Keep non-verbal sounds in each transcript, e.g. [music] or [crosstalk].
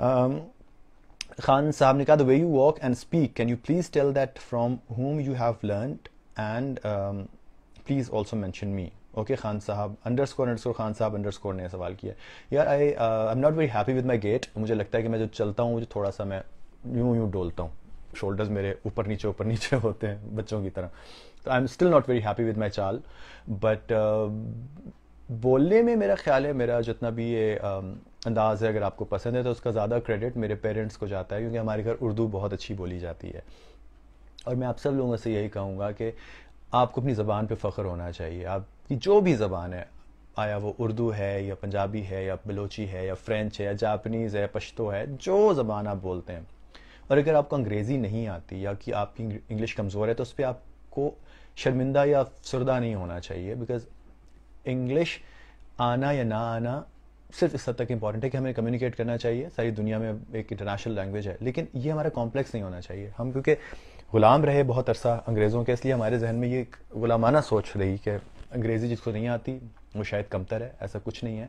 Khan um, साहब um, ने कहा the way you walk and speak can you please tell that from home you have learn and please also mention me okay Khan साहब underscore underscore Khan साहब underscore ने सवाल किया यार I I am not very happy with my gait मुझे लगता है कि मैं जो चलता हूँ मुझे थोड़ा सा मैं यूं यूं डोलता हूँ शोल्डर्स मेरे ऊपर नीचे ऊपर नीचे [laughs] होते हैं बच्चों की तरह तो I am still not very happy with my चाल बट बोलने में मेरा ख्याल है मेरा जितना भी ये अंदाज़ है अगर आपको पसंद है तो उसका ज़्यादा क्रेडिट मेरे पेरेंट्स को जाता है क्योंकि हमारे घर उर्दू बहुत अच्छी बोली जाती है और मैं आप सब लोगों से यही कहूँगा कि आपको अपनी ज़बान पे फ़ख्र होना चाहिए आपकी जो भी ज़बान है आया वो उर्दू है या पंजाबी है या बलोची है या फ्रेंच है या जापनीज़ है पश्तो है जो ज़बान आप बोलते हैं और अगर आपको अंग्रेज़ी नहीं आती या कि आपकी इंग्लिश कमज़ोर है तो उस पर आपको शर्मिंदा या सुरदा नहीं होना चाहिए बिकॉज़ इंग्लिश आना या ना आना सिर्फ इस हद तक इंपॉर्टेंट है कि हमें कम्युनिकेट करना चाहिए सारी दुनिया में एक इंटरनेशनल लैंग्वेज है लेकिन ये हमारा कॉम्प्लेक्स नहीं होना चाहिए हम क्योंकि गुलाम रहे बहुत अरसा अंग्रेज़ों के इसलिए हमारे जहन में ये एक गुलामाना सोच रही कि अंग्रेज़ी जिसको नहीं आती वो शायद कमतर है ऐसा कुछ नहीं है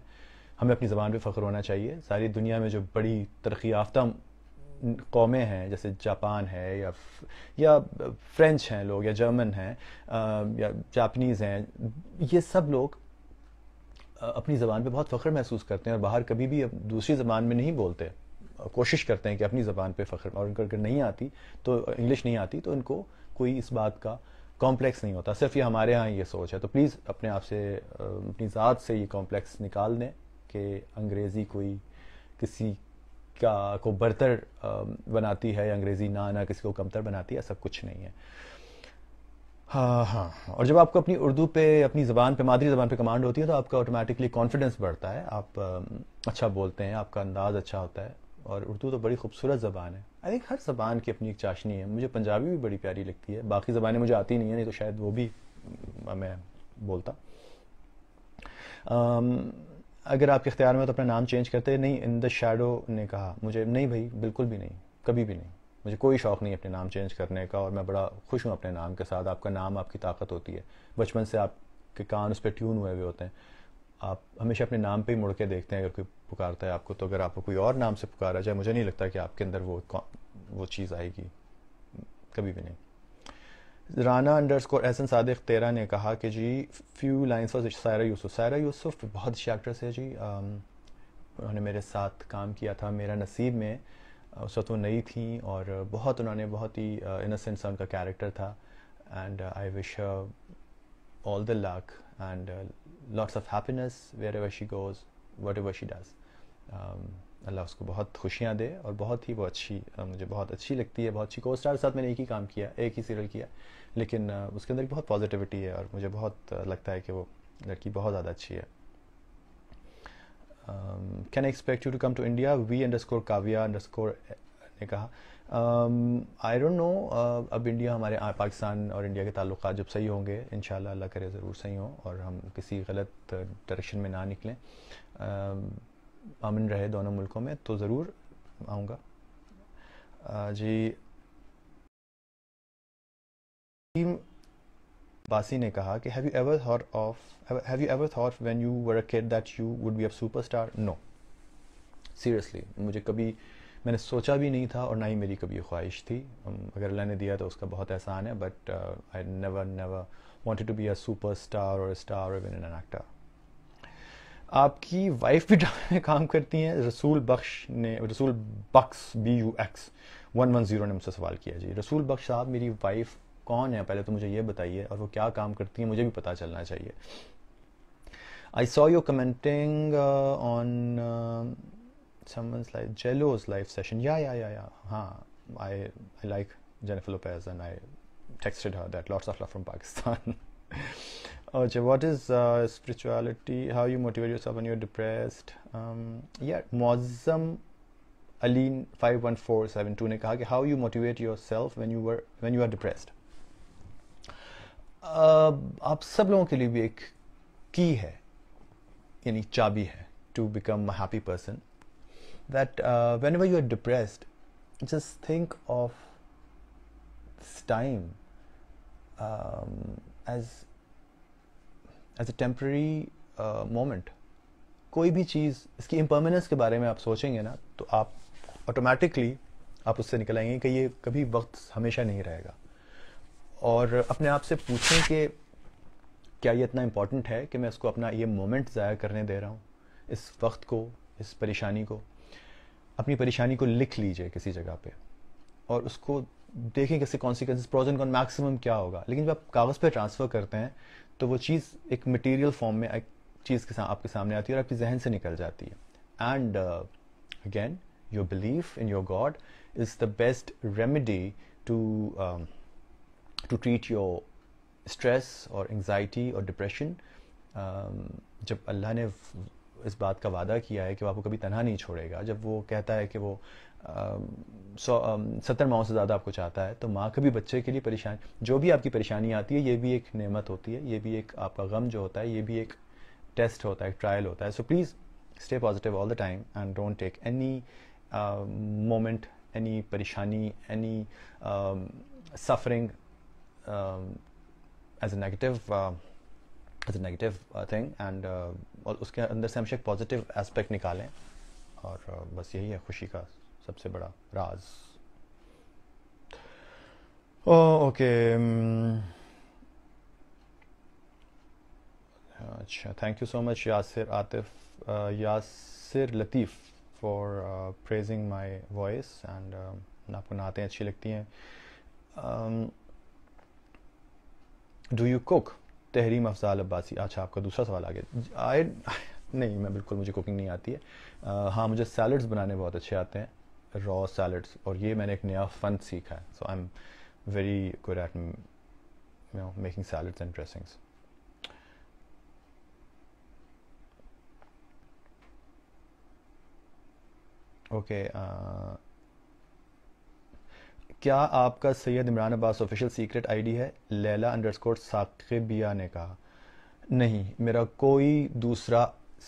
हमें अपनी ज़बान पर फ़ख्र होना चाहिए सारी दुनिया में जो बड़ी तरक्की याफ्ता कौमें हैं जैसे जापान है या या फ्रेंच हैं लोग या जर्मन हैं या जापनीज़ हैं ये सब लोग अपनी ज़बान पे बहुत फ़ख्र महसूस करते हैं और बाहर कभी भी दूसरी ज़बान में नहीं बोलते कोशिश करते हैं कि अपनी ज़बान पे फ़ख्र और अगर नहीं आती तो इंग्लिश नहीं आती तो इनको कोई इस बात का कॉम्प्लेक्स नहीं होता सिर्फ ये हमारे यहाँ ये सोच है तो प्लीज़ अपने आप से अपनी ज़ात से ये कॉम्प्लेक्स निकाल दें कि अंग्रेज़ी कोई किसी का को बरतर बनाती है अंग्रेज़ी ना ना किसी को कमतर बनाती है सब कुछ नहीं है हाँ, हाँ हाँ और जब आपको अपनी उर्दू पे अपनी ज़बान पे मादरी ज़बान पे कमांड होती है तो आपका ऑटोमेटिकली कॉन्फिडेंस बढ़ता है आप अच्छा बोलते हैं आपका अंदाज़ अच्छा होता है और उर्दू तो बड़ी खूबसूरत ज़बान है आई थिंक हर ज़बान की अपनी एक चाशनी है मुझे पंजाबी भी बड़ी प्यारी लगती है बाकी ज़बानें मुझे आती नहीं है नहीं तो शायद वो भी मैं बोलता आम, अगर आपके इख्तियार में तो अपना नाम चेंज करते नहीं इन द शेडो ने कहा मुझे नहीं भाई बिल्कुल भी नहीं कभी भी नहीं मुझे कोई शौक़ नहीं अपने नाम चेंज करने का और मैं बड़ा खुश हूँ अपने नाम के साथ आपका नाम आपकी ताकत होती है बचपन से आपके कान उस पर ट्यून हुए हुए होते हैं आप हमेशा अपने नाम पे ही मुड़ के देखते हैं अगर कोई पुकारता है आपको तो अगर आपको कोई और नाम से पुकारा जाए मुझे नहीं लगता कि आपके अंदर वो वो चीज़ आएगी कभी भी नहीं राना अंडर स्कोर एहसन सादिक तेरा ने कहा कि जी few lines for Saira Yusuf Saira Yusuf बहुत अच्छी एक्ट्रेस है जी उन्होंने मेरे साथ काम किया था मेरा नसीब में उस वक्त वो नई थी और बहुत उन्होंने बहुत ही इनोसेंट सा उनका कैरेक्टर था and I wish all the luck and lots of happiness wherever she goes whatever she does Allah उसको बहुत खुशियाँ दे और बहुत ही वो अच्छी मुझे बहुत अच्छी लगती है बहुत अच्छी को स्टार के साथ मैंने एक ही काम किया एक ही सीरियल किया लेकिन उसके अंदर बहुत पॉजिटिविटी है और मुझे बहुत लगता है कि वो लड़की बहुत ज़्यादा अच्छी है um, expect you to come to India V underscore underscore underscore eh, ने कहा आई डोंट नो अब इंडिया हमारे पाकिस्तान और इंडिया के ताल्लुक जब सही होंगे इन अल्लाह करे ज़रूर सही हों और हम किसी गलत डायरेक्शन में ना निकलें अमन um, रहे दोनों मुल्कों में तो ज़रूर आऊँगा uh, जी टीम बासी ने कहा कि have you ever thought of, have you ever thought when you were a kid that you would be a superstar? No seriously मुझे कभी मैंने सोचा भी नहीं था और ना ही मेरी कभी ख्वाहिश थी अगर अल्लाह ने दिया तो उसका बहुत एहसान है but I never never wanted to be a superstar और स्टार और एन एक्टर आपकी वाइफ भी ड्रामे में काम करती हैं रसूल बख्श ने Rasool Bakhsh B U X one one zero ने मुझसे सवाल किया जी रसूल बख्श साहब मेरी वाइफ कौन है पहले तो मुझे ये बताइए और वो क्या काम करती है मुझे भी पता चलना चाहिए I saw you commenting on like J Lo's live session या या या हाँ I I like Jennifer Lopez and I texted her that lots of love from Pakistan अच्छा what is spirituality how you motivate yourself and you depressed या Moazzam Aleen five one four seven two ने कहा कि how you motivate yourself when you are when you are depressed आप सब लोगों के लिए भी एक की है यानी चाबी है to become a happy person that whenever you are depressed just think of this time as as a temporary moment कोई भी चीज़ इसकी इम्पर्मेनेंस के बारे में आप सोचेंगे ना तो आप ऑटोमेटिकली आप उससे निकल आएंगे कि ये कभी वक्त हमेशा नहीं रहेगा और अपने आप से पूछें कि क्या ये इतना इम्पॉर्टेंट है कि मैं इसको अपना ये मोमेंट ज़ाया करने दे रहा हूँ इस वक्त को इस परेशानी को अपनी परेशानी को लिख लीजिए किसी जगह पे और उसको देखें कैसे consequence pros and con maximum क्या होगा लेकिन जब आप कागज़ पर ट्रांसफ़र करते हैं तो वो चीज़ एक मटेरियल फॉर्म में एक चीज़ के साथ आपके सामने आती है और आपके जहन से निकल जाती है and again your belief in your god is the best remedy to to treat your stress और एंगजाइटी और डिप्रेशन जब अल्लाह ने इस बात का वादा किया है कि वो आपको कभी तनहा नहीं छोड़ेगा जब वो कहता है कि वो um, सौ um, सत्तर माओ से ज़्यादा आपको चाहता है तो माँ कभी बच्चे के लिए परेशान जो भी आपकी परेशानी आती है ये भी एक नेमत होती है ये भी एक आपका गम जो होता है ये भी एक टेस्ट होता है एक ट्रायल होता है so please stay positive all the time and don't take any moment any परेशानी any suffering um, as a negative as a negative thing and और उसके अंदर से हमेशा एक पॉजिटिव एस्पेक्ट निकालें और uh, बस यही है खुशी का सबसे बड़ा राज ओके oh, um, अच्छा thank you so much Yasir Atif Yasir Latif for praising my voice and आपको नातें अच्छी लगती हैं um, do you cook Tahreem Afzal Abbasi अच्छा आपका दूसरा सवाल आ गया आई नहीं मैं बिल्कुल मुझे कुकिंग नहीं आती है uh, हाँ मुझे सैलड्स बनाने बहुत अच्छे आते हैं रॉ सैलड्स और ये मैंने एक नया फन सीखा है so I am very good at making salads and dressings okay uh, क्या आपका Syed Imran Abbas official secret ID है लैला अंडरस्कोर साकिबिया ने कहा नहीं मेरा कोई दूसरा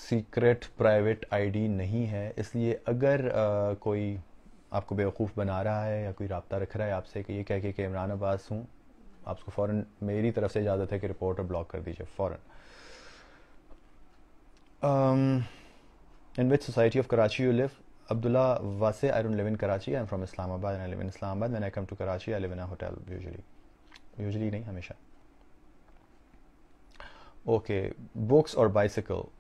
सीक्रेट प्राइवेट आईडी नहीं है इसलिए अगर आ, कोई आपको बेवकूफ़ बना रहा है या कोई रबता रख रहा है आपसे कि ये कह के कि इमरान अब्बास हूँ आपको फ़ौर मेरी तरफ से इजाज़त है कि रिपोर्ट और ब्लॉक कर दीजिए for in which society of Karachi you live Abdullah Vase, I don't live in Karachi. I'm from Islamabad and I live in Islamabad. When I come to Karachi, I live in a hotel usually. Usually nahi, hamesha. Okay, books or bicycle.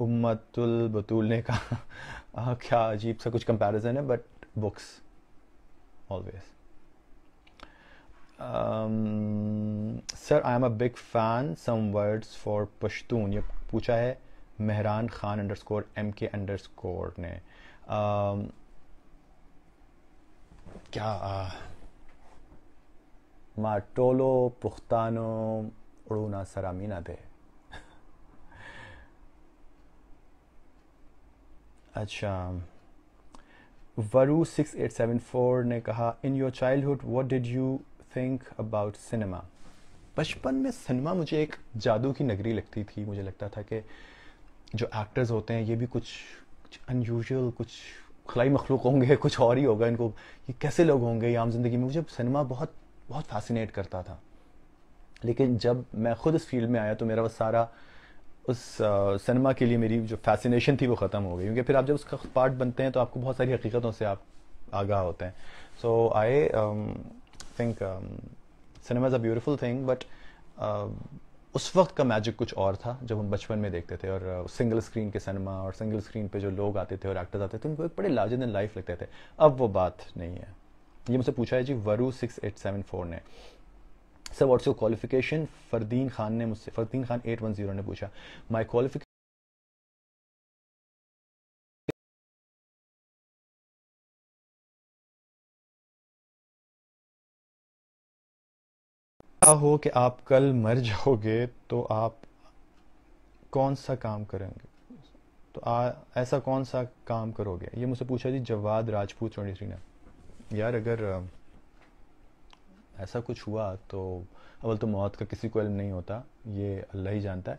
Ummatul Batul ne ने Kya ajeeb sa kuch comparison hai, but books. Always. Um, sir, I am a big fan. Some words for Pashtun. ये पूछा hai. Mehran Khan underscore M K underscore ने आ, क्या Tolo पुख्तानो उड़ूना सरामीना दे अच्छा वरु six eight seven four ने कहा in your childhood what did you think about cinema बचपन में सिनेमा मुझे एक जादू की नगरी लगती थी मुझे लगता था कि जो एक्टर्स होते हैं ये भी कुछ कुछ अनयूजल कुछ खलाई मखलूक होंगे [laughs] कुछ और ही होगा इनको ये कैसे लोग होंगे ये आम जिंदगी में मुझे सिनेमा बहुत बहुत फैसिनेट करता था लेकिन जब मैं खुद इस फील्ड में आया तो मेरा वो सारा उस सिनेमा के लिए मेरी जो फैसिनेशन थी वो ख़त्म हो गई क्योंकि फिर आप जब उसका पार्ट बनते हैं तो आपको बहुत सारी हकीकतों से आप आगाह होते हैं so I think cinema is a beautiful thing but उस वक्त का मैजिक कुछ और था जब हम बचपन में देखते थे और सिंगल स्क्रीन के सिनेमा और सिंगल स्क्रीन पे जो लोग आते थे और एक्टर्स आते थे तो उनको एक बड़े लार्जर दिन लाइफ लगते थे अब वो बात नहीं है ये मुझसे पूछा है जी वरु सिक्स एट सेवन फोर ने sir what's your qualification Fardeen Khan ने मुझसे Fardeen Khan eight one zero ने पूछा माई क्वालिफिक पता हो कि आप कल मर जाओगे तो आप कौन सा काम करेंगे तो आ, ऐसा कौन सा काम करोगे ये मुझसे पूछा जी जवाद राजपूत ट्वेंटी थ्री ने यार अगर ऐसा कुछ हुआ तो अवल तो मौत का किसी को इल्म नहीं होता ये अल्लाह ही जानता है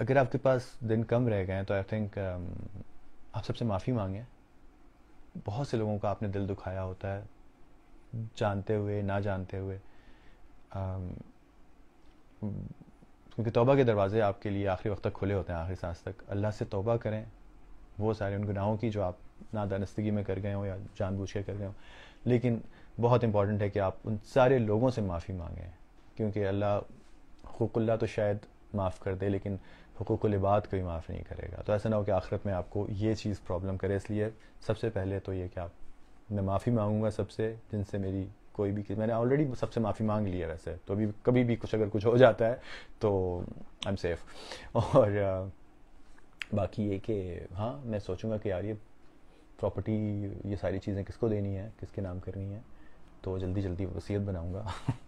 अगर आपके पास दिन कम रह गए हैं तो आई थिंक um, आप सबसे माफ़ी मांगें बहुत से लोगों का आपने दिल दुखाया होता है जानते हुए ना जानते हुए क्योंकि तौबा के दरवाज़े आपके लिए आखिरी वक्त तक खुले होते हैं आखिरी सांस तक अल्लाह से तोबा करें वो सारे उन गुनाहों की जो आप नादानस्तगी में कर गए हों या जानबूझ के कर गए हों लेकिन बहुत इंपॉर्टेंट है कि आप उन सारे लोगों से माफ़ी मांगें क्योंकि अल्लाह हकुल्ला तो शायद माफ़ कर दे लेकिन हकूक़बाद कोई माफ़ नहीं करेगा तो ऐसा ना हो कि आखिरत में आपको ये चीज़ प्रॉब्लम करे इसलिए सबसे पहले तो ये कि आप मैं माफ़ी मांगूंगा सबसे जिनसे मेरी कोई भी मैंने ऑलरेडी सबसे माफ़ी मांग ली है वैसे तो अभी कभी भी कुछ अगर कुछ हो जाता है तो आई एम सेफ और बाकी ये कि हाँ मैं सोचूंगा कि यार ये प्रॉपर्टी ये सारी चीज़ें किसको देनी है किसके नाम करनी है तो जल्दी जल्दी वसीयत बनाऊँगा [laughs]